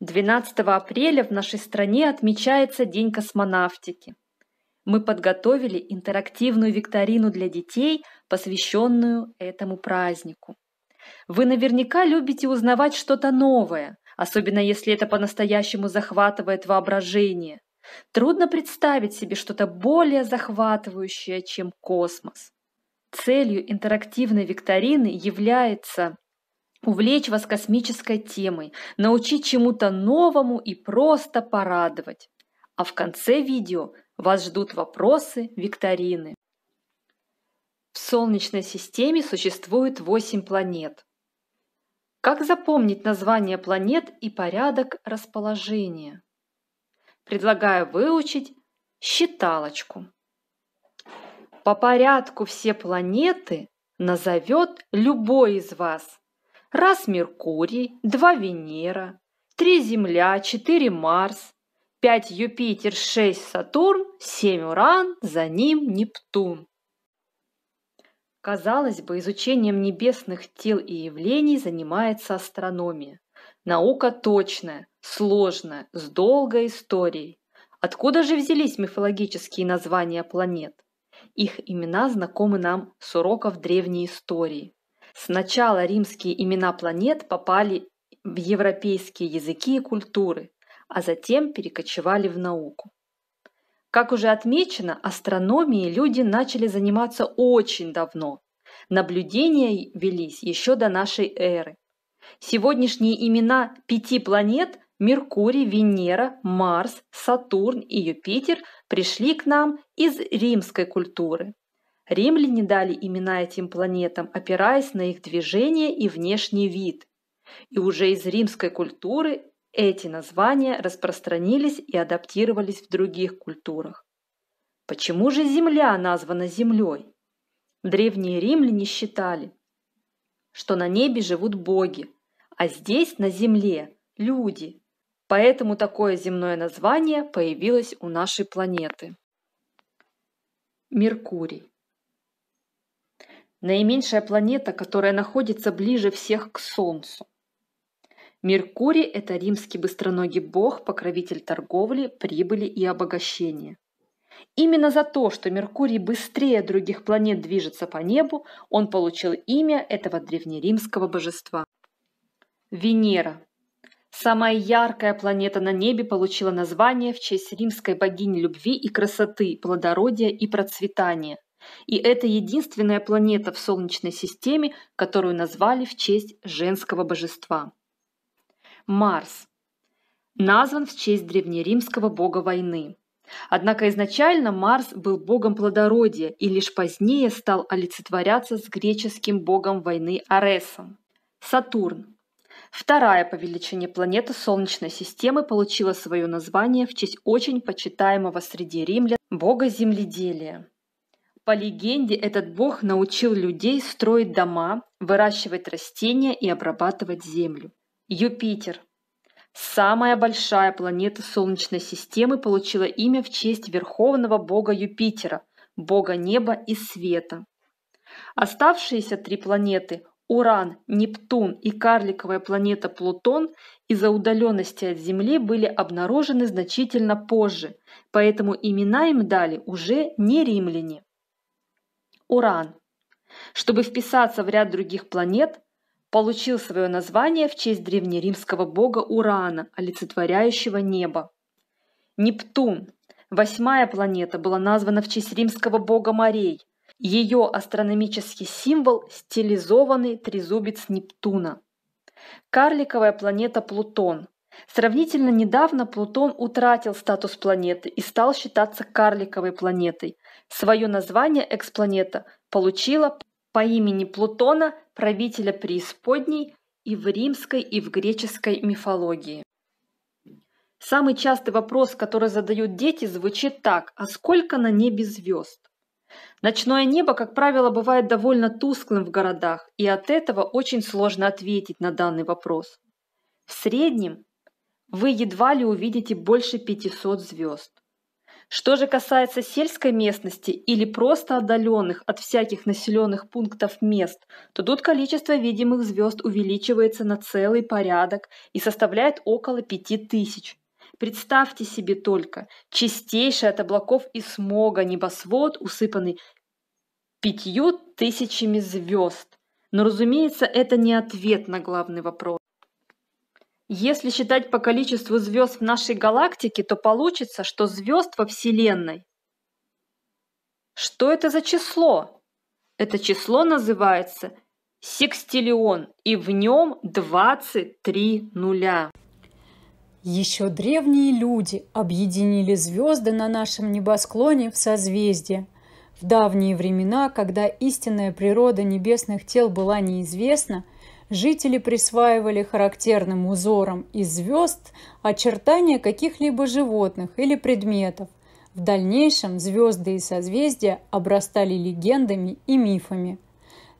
12 апреля в нашей стране отмечается День космонавтики. Мы подготовили интерактивную викторину для детей, посвященную этому празднику. Вы наверняка любите узнавать что-то новое, особенно если это по-настоящему захватывает воображение. Трудно представить себе что-то более захватывающее, чем космос. Целью интерактивной викторины является увлечь вас космической темой, научить чему-то новому и просто порадовать. А в конце видео вас ждут вопросы викторины. В Солнечной системе существует 8 планет. Как запомнить название планет и порядок расположения? Предлагаю выучить считалочку. По порядку все планеты назовет любой из вас раз Меркурий, два Венера, три Земля, четыре Марс, пять Юпитер, шесть Сатурн, семь Уран, за ним Нептун. Казалось бы, изучением небесных тел и явлений занимается астрономия. Наука точная, сложная, с долгой историей. Откуда же взялись мифологические названия планет? Их имена знакомы нам с уроков древней истории. Сначала римские имена планет попали в европейские языки и культуры, а затем перекочевали в науку. Как уже отмечено, астрономией люди начали заниматься очень давно. Наблюдения велись еще до нашей эры. Сегодняшние имена пяти планет – Меркурий, Венера, Марс, Сатурн и Юпитер – пришли к нам из римской культуры – Римляне дали имена этим планетам, опираясь на их движение и внешний вид. И уже из римской культуры эти названия распространились и адаптировались в других культурах. Почему же Земля названа Землей? Древние римляне считали, что на небе живут боги, а здесь, на Земле, люди. Поэтому такое земное название появилось у нашей планеты. Меркурий наименьшая планета, которая находится ближе всех к Солнцу. Меркурий – это римский быстроногий бог, покровитель торговли, прибыли и обогащения. Именно за то, что Меркурий быстрее других планет движется по небу, он получил имя этого древнеримского божества. Венера. Самая яркая планета на небе получила название в честь римской богини любви и красоты, плодородия и процветания – и это единственная планета в Солнечной системе, которую назвали в честь женского божества. Марс. Назван в честь древнеримского бога войны. Однако изначально Марс был богом плодородия и лишь позднее стал олицетворяться с греческим богом войны Аресом. Сатурн. Вторая по величине планета Солнечной системы получила свое название в честь очень почитаемого среди римлян бога земледелия. По легенде, этот бог научил людей строить дома, выращивать растения и обрабатывать землю. Юпитер. Самая большая планета Солнечной системы получила имя в честь верховного бога Юпитера, бога неба и света. Оставшиеся три планеты – Уран, Нептун и карликовая планета Плутон – из-за удаленности от Земли были обнаружены значительно позже, поэтому имена им дали уже не римляне. Уран, чтобы вписаться в ряд других планет, получил свое название в честь древнеримского бога Урана, олицетворяющего небо. Нептун, восьмая планета, была названа в честь римского бога морей. Ее астрономический символ – стилизованный трезубец Нептуна. Карликовая планета Плутон. Сравнительно недавно Плутон утратил статус планеты и стал считаться карликовой планетой – Свое название экспланета получила по имени Плутона, правителя преисподней, и в римской, и в греческой мифологии. Самый частый вопрос, который задают дети, звучит так «А сколько на небе звезд?». Ночное небо, как правило, бывает довольно тусклым в городах, и от этого очень сложно ответить на данный вопрос. В среднем вы едва ли увидите больше 500 звезд. Что же касается сельской местности или просто отдаленных от всяких населенных пунктов мест, то тут количество видимых звезд увеличивается на целый порядок и составляет около 5000. Представьте себе только, чистейший от облаков и смога небосвод, усыпанный пятью тысячами звезд. Но, разумеется, это не ответ на главный вопрос. Если считать по количеству звезд в нашей галактике, то получится, что звезд во Вселенной. Что это за число? Это число называется секстиллион, и в нем 23 нуля. Еще древние люди объединили звезды на нашем небосклоне в созвездие. В давние времена, когда истинная природа небесных тел была неизвестна – жители присваивали характерным узорам из звезд очертания каких-либо животных или предметов. В дальнейшем звезды и созвездия обрастали легендами и мифами.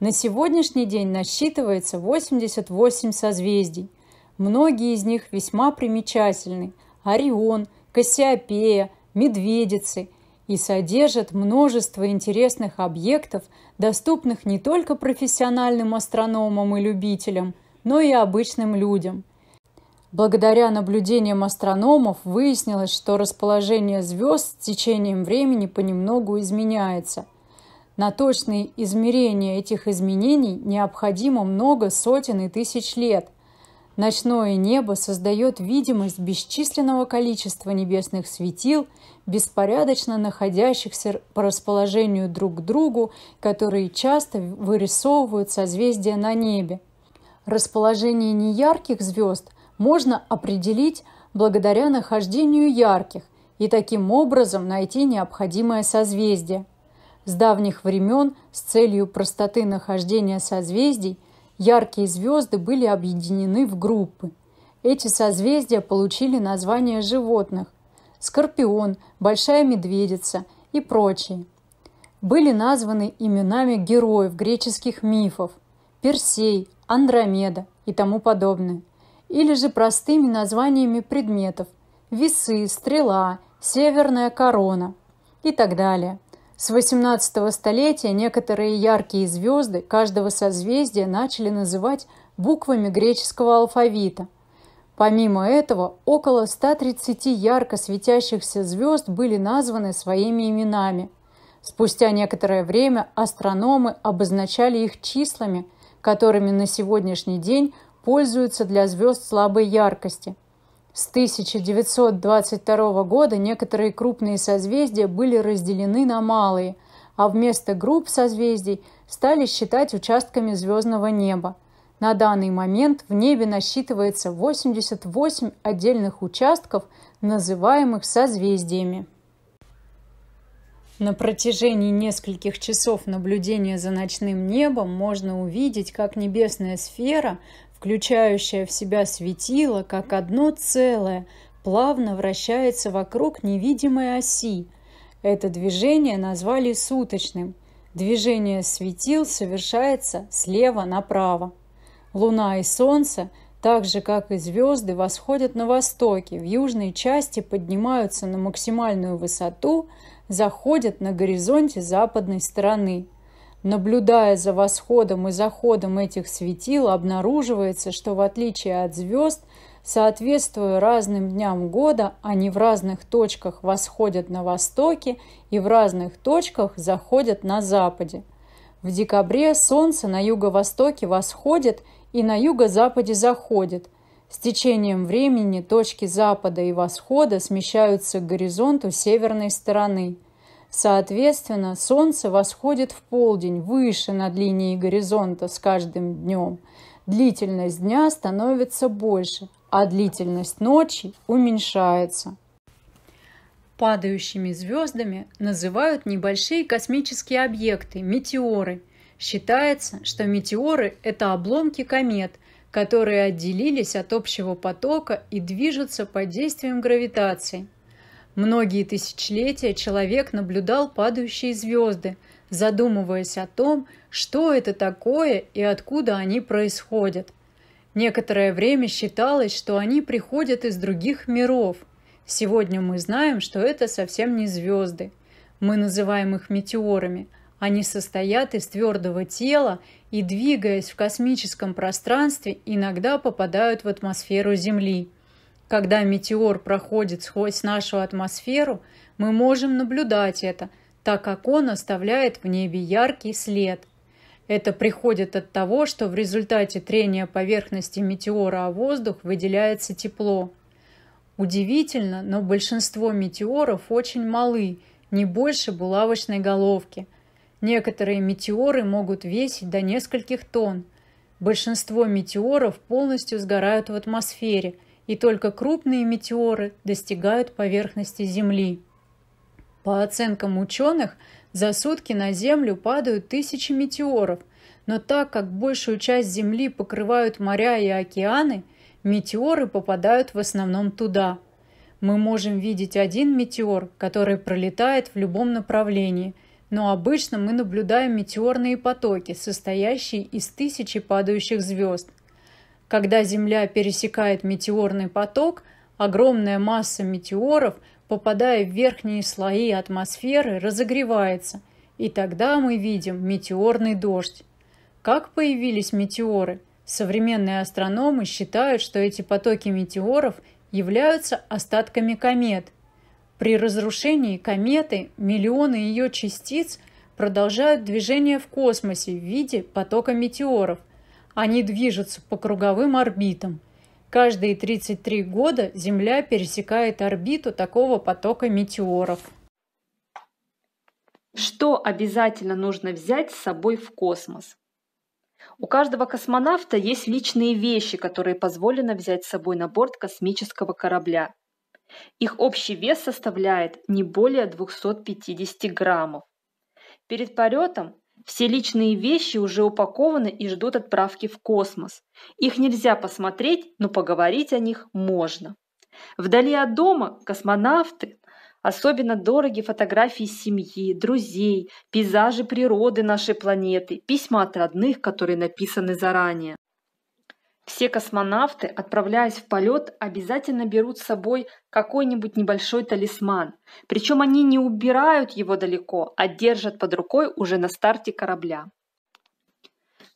На сегодняшний день насчитывается 88 созвездий. Многие из них весьма примечательны – Орион, Кассиопея, Медведицы и содержит множество интересных объектов, доступных не только профессиональным астрономам и любителям, но и обычным людям. Благодаря наблюдениям астрономов выяснилось, что расположение звезд с течением времени понемногу изменяется. На точные измерения этих изменений необходимо много сотен и тысяч лет, Ночное небо создает видимость бесчисленного количества небесных светил, беспорядочно находящихся по расположению друг к другу, которые часто вырисовывают созвездия на небе. Расположение неярких звезд можно определить благодаря нахождению ярких и таким образом найти необходимое созвездие. С давних времен с целью простоты нахождения созвездий Яркие звезды были объединены в группы. Эти созвездия получили названия животных – скорпион, большая медведица и прочие. Были названы именами героев греческих мифов – Персей, Андромеда и тому подобное. Или же простыми названиями предметов – весы, стрела, северная корона и так далее – с XVIII столетия некоторые яркие звезды каждого созвездия начали называть буквами греческого алфавита. Помимо этого, около 130 ярко светящихся звезд были названы своими именами. Спустя некоторое время астрономы обозначали их числами, которыми на сегодняшний день пользуются для звезд слабой яркости – с 1922 года некоторые крупные созвездия были разделены на малые, а вместо групп созвездий стали считать участками звездного неба. На данный момент в небе насчитывается 88 отдельных участков, называемых созвездиями. На протяжении нескольких часов наблюдения за ночным небом можно увидеть, как небесная сфера включающая в себя светило, как одно целое, плавно вращается вокруг невидимой оси. Это движение назвали суточным. Движение светил совершается слева направо. Луна и Солнце, так же как и звезды, восходят на востоке, в южной части поднимаются на максимальную высоту, заходят на горизонте западной стороны. Наблюдая за восходом и заходом этих светил, обнаруживается, что в отличие от звезд, соответствуя разным дням года, они в разных точках восходят на востоке и в разных точках заходят на западе. В декабре Солнце на юго-востоке восходит и на юго-западе заходит. С течением времени точки запада и восхода смещаются к горизонту северной стороны. Соответственно, Солнце восходит в полдень выше над линией горизонта с каждым днем. Длительность дня становится больше, а длительность ночи уменьшается. Падающими звездами называют небольшие космические объекты – метеоры. Считается, что метеоры – это обломки комет, которые отделились от общего потока и движутся под действием гравитации – Многие тысячелетия человек наблюдал падающие звезды, задумываясь о том, что это такое и откуда они происходят. Некоторое время считалось, что они приходят из других миров. Сегодня мы знаем, что это совсем не звезды. Мы называем их метеорами. Они состоят из твердого тела и, двигаясь в космическом пространстве, иногда попадают в атмосферу Земли – когда метеор проходит сквозь нашу атмосферу, мы можем наблюдать это, так как он оставляет в небе яркий след. Это приходит от того, что в результате трения поверхности метеора о воздух выделяется тепло. Удивительно, но большинство метеоров очень малы, не больше булавочной головки. Некоторые метеоры могут весить до нескольких тонн. Большинство метеоров полностью сгорают в атмосфере, и только крупные метеоры достигают поверхности Земли. По оценкам ученых, за сутки на Землю падают тысячи метеоров, но так как большую часть Земли покрывают моря и океаны, метеоры попадают в основном туда. Мы можем видеть один метеор, который пролетает в любом направлении, но обычно мы наблюдаем метеорные потоки, состоящие из тысячи падающих звезд – когда Земля пересекает метеорный поток, огромная масса метеоров, попадая в верхние слои атмосферы, разогревается, и тогда мы видим метеорный дождь. Как появились метеоры? Современные астрономы считают, что эти потоки метеоров являются остатками комет. При разрушении кометы миллионы ее частиц продолжают движение в космосе в виде потока метеоров – они движутся по круговым орбитам. Каждые 33 года Земля пересекает орбиту такого потока метеоров. Что обязательно нужно взять с собой в космос? У каждого космонавта есть личные вещи, которые позволено взять с собой на борт космического корабля. Их общий вес составляет не более 250 граммов. Перед полетом все личные вещи уже упакованы и ждут отправки в космос. Их нельзя посмотреть, но поговорить о них можно. Вдали от дома космонавты особенно дороги фотографии семьи, друзей, пейзажи природы нашей планеты, письма от родных, которые написаны заранее. Все космонавты, отправляясь в полет, обязательно берут с собой какой-нибудь небольшой талисман. Причем они не убирают его далеко, а держат под рукой уже на старте корабля.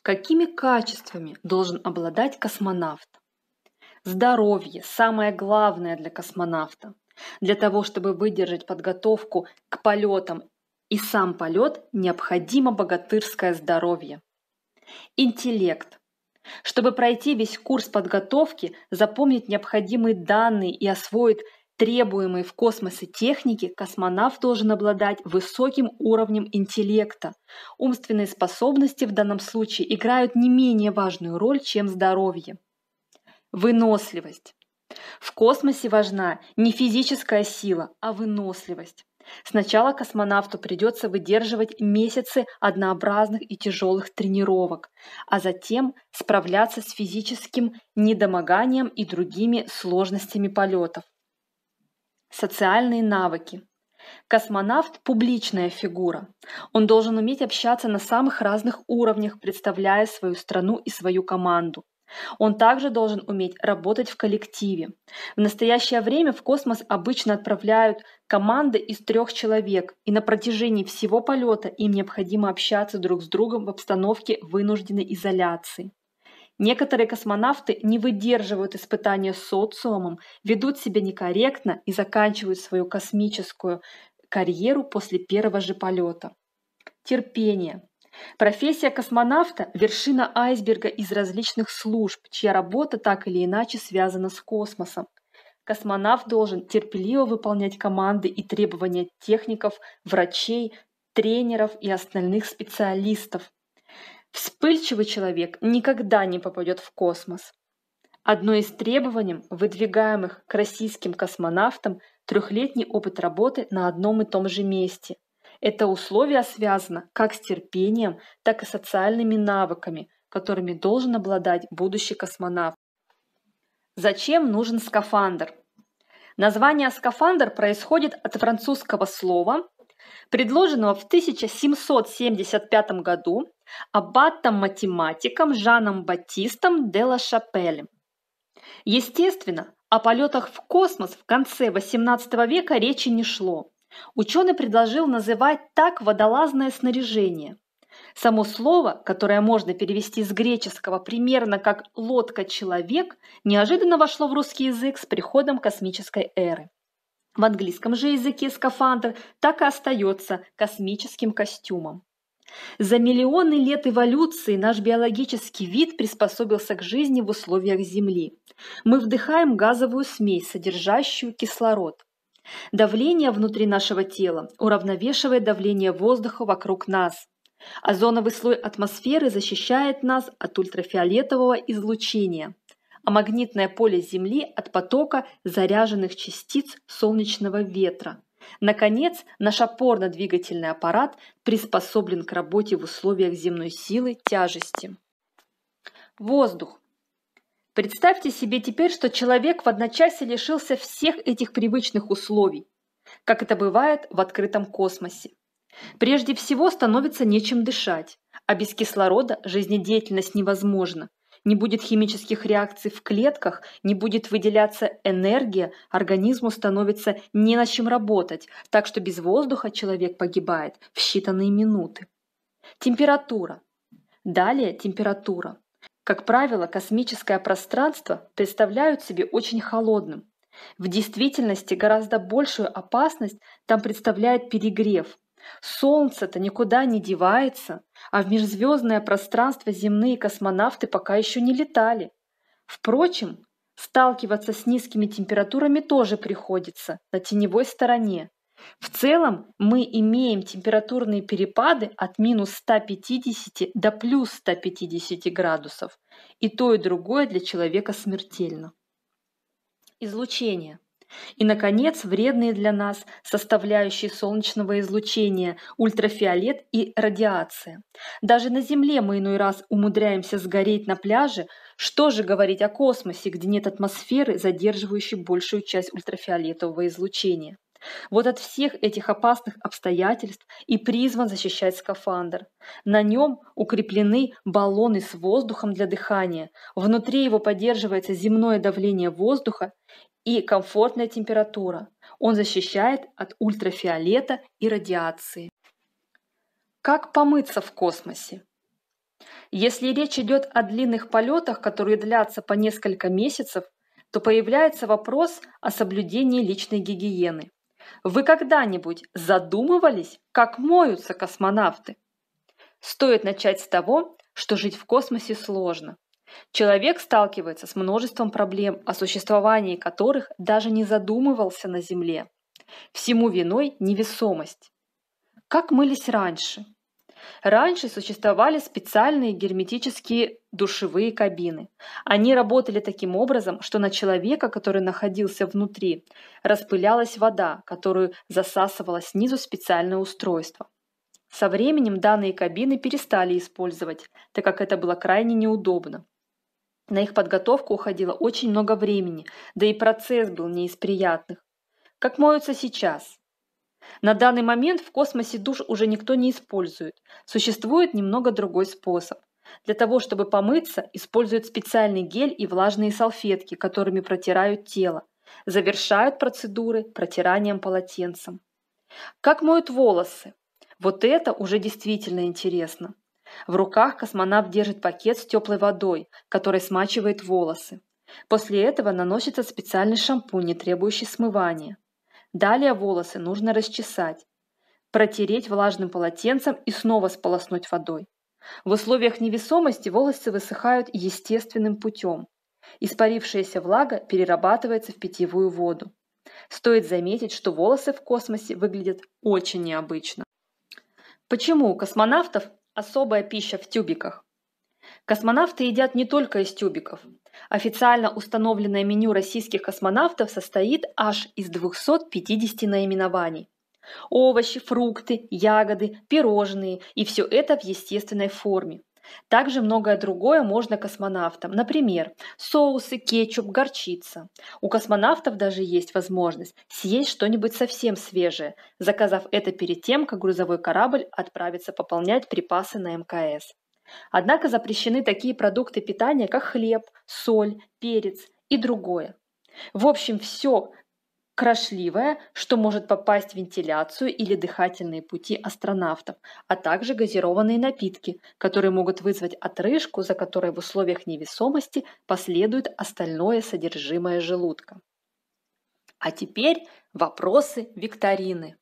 Какими качествами должен обладать космонавт? Здоровье – самое главное для космонавта. Для того, чтобы выдержать подготовку к полетам и сам полет, необходимо богатырское здоровье. Интеллект чтобы пройти весь курс подготовки, запомнить необходимые данные и освоить требуемые в космосе техники, космонавт должен обладать высоким уровнем интеллекта. Умственные способности в данном случае играют не менее важную роль, чем здоровье. Выносливость. В космосе важна не физическая сила, а выносливость. Сначала космонавту придется выдерживать месяцы однообразных и тяжелых тренировок, а затем справляться с физическим недомоганием и другими сложностями полетов. Социальные навыки. Космонавт – публичная фигура. Он должен уметь общаться на самых разных уровнях, представляя свою страну и свою команду. Он также должен уметь работать в коллективе. В настоящее время в космос обычно отправляют команды из трех человек, и на протяжении всего полета им необходимо общаться друг с другом в обстановке вынужденной изоляции. Некоторые космонавты не выдерживают испытания социумом, ведут себя некорректно и заканчивают свою космическую карьеру после первого же полета. Терпение. Профессия космонавта – вершина айсберга из различных служб, чья работа так или иначе связана с космосом. Космонавт должен терпеливо выполнять команды и требования техников, врачей, тренеров и остальных специалистов. Вспыльчивый человек никогда не попадет в космос. Одно из требований, выдвигаемых к российским космонавтам, трехлетний опыт работы на одном и том же месте – это условие связано как с терпением, так и социальными навыками, которыми должен обладать будущий космонавт. Зачем нужен скафандр? Название скафандр происходит от французского слова, предложенного в 1775 году аббатом-математиком Жаном Батистом де ла Шапелем. Естественно, о полетах в космос в конце XVIII века речи не шло. Ученый предложил называть так водолазное снаряжение. Само слово, которое можно перевести с греческого примерно как «лодка-человек», неожиданно вошло в русский язык с приходом космической эры. В английском же языке скафандр так и остается космическим костюмом. За миллионы лет эволюции наш биологический вид приспособился к жизни в условиях Земли. Мы вдыхаем газовую смесь, содержащую кислород. Давление внутри нашего тела уравновешивает давление воздуха вокруг нас. Озоновый слой атмосферы защищает нас от ультрафиолетового излучения, а магнитное поле Земли от потока заряженных частиц солнечного ветра. Наконец, наш опорно-двигательный аппарат приспособлен к работе в условиях земной силы тяжести. Воздух Представьте себе теперь, что человек в одночасье лишился всех этих привычных условий, как это бывает в открытом космосе. Прежде всего становится нечем дышать, а без кислорода жизнедеятельность невозможна. Не будет химических реакций в клетках, не будет выделяться энергия, организму становится не на чем работать, так что без воздуха человек погибает в считанные минуты. Температура. Далее температура. Как правило, космическое пространство представляют себе очень холодным. В действительности гораздо большую опасность там представляет перегрев. Солнце-то никуда не девается, а в межзвездное пространство земные космонавты пока еще не летали. Впрочем, сталкиваться с низкими температурами тоже приходится на теневой стороне. В целом мы имеем температурные перепады от минус 150 до плюс 150 градусов. И то, и другое для человека смертельно. Излучение. И, наконец, вредные для нас составляющие солнечного излучения, ультрафиолет и радиация. Даже на Земле мы иной раз умудряемся сгореть на пляже. Что же говорить о космосе, где нет атмосферы, задерживающей большую часть ультрафиолетового излучения? Вот от всех этих опасных обстоятельств и призван защищать скафандр. На нем укреплены баллоны с воздухом для дыхания, внутри его поддерживается земное давление воздуха и комфортная температура. Он защищает от ультрафиолета и радиации. Как помыться в космосе? Если речь идет о длинных полетах, которые длятся по несколько месяцев, то появляется вопрос о соблюдении личной гигиены. Вы когда-нибудь задумывались, как моются космонавты? Стоит начать с того, что жить в космосе сложно. Человек сталкивается с множеством проблем, о существовании которых даже не задумывался на Земле. Всему виной невесомость. Как мылись раньше – Раньше существовали специальные герметические душевые кабины. Они работали таким образом, что на человека, который находился внутри, распылялась вода, которую засасывало снизу специальное устройство. Со временем данные кабины перестали использовать, так как это было крайне неудобно. На их подготовку уходило очень много времени, да и процесс был не из приятных. Как моются сейчас? На данный момент в космосе душ уже никто не использует. Существует немного другой способ. Для того, чтобы помыться, используют специальный гель и влажные салфетки, которыми протирают тело. Завершают процедуры протиранием полотенцем. Как моют волосы? Вот это уже действительно интересно. В руках космонавт держит пакет с теплой водой, который смачивает волосы. После этого наносится специальный шампунь, не требующий смывания. Далее волосы нужно расчесать, протереть влажным полотенцем и снова сполоснуть водой. В условиях невесомости волосы высыхают естественным путем. Испарившаяся влага перерабатывается в питьевую воду. Стоит заметить, что волосы в космосе выглядят очень необычно. Почему у космонавтов особая пища в тюбиках? Космонавты едят не только из тюбиков. Официально установленное меню российских космонавтов состоит аж из 250 наименований. Овощи, фрукты, ягоды, пирожные и все это в естественной форме. Также многое другое можно космонавтам. Например, соусы, кетчуп, горчица. У космонавтов даже есть возможность съесть что-нибудь совсем свежее, заказав это перед тем, как грузовой корабль отправится пополнять припасы на МКС. Однако запрещены такие продукты питания, как хлеб, соль, перец и другое. В общем, все крошливое, что может попасть в вентиляцию или дыхательные пути астронавтов, а также газированные напитки, которые могут вызвать отрыжку, за которой в условиях невесомости последует остальное содержимое желудка. А теперь вопросы викторины.